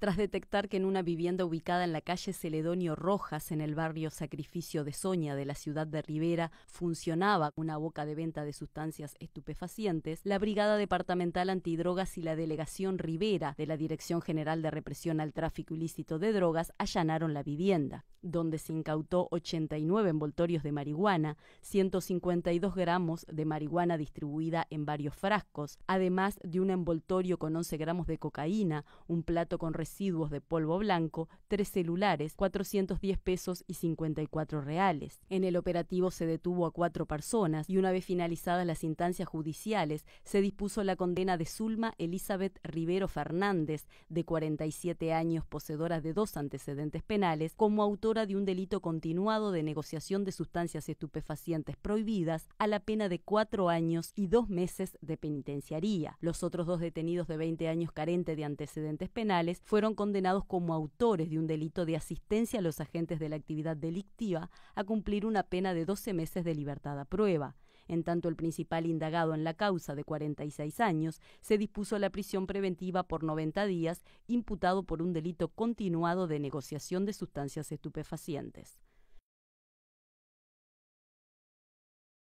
tras detectar que en una vivienda ubicada en la calle Celedonio Rojas, en el barrio Sacrificio de Soña de la ciudad de Rivera, funcionaba una boca de venta de sustancias estupefacientes, la Brigada Departamental Antidrogas y la Delegación Rivera de la Dirección General de Represión al Tráfico Ilícito de Drogas allanaron la vivienda donde se incautó 89 envoltorios de marihuana, 152 gramos de marihuana distribuida en varios frascos, además de un envoltorio con 11 gramos de cocaína, un plato con residuos de polvo blanco, tres celulares, 410 pesos y 54 reales. En el operativo se detuvo a cuatro personas y una vez finalizadas las instancias judiciales, se dispuso la condena de Zulma Elizabeth Rivero Fernández, de 47 años, poseedora de dos antecedentes penales, como autor de un delito continuado de negociación de sustancias estupefacientes prohibidas a la pena de cuatro años y dos meses de penitenciaría. Los otros dos detenidos de 20 años carente de antecedentes penales fueron condenados como autores de un delito de asistencia a los agentes de la actividad delictiva a cumplir una pena de 12 meses de libertad a prueba. En tanto, el principal indagado en la causa, de 46 años, se dispuso a la prisión preventiva por 90 días, imputado por un delito continuado de negociación de sustancias estupefacientes.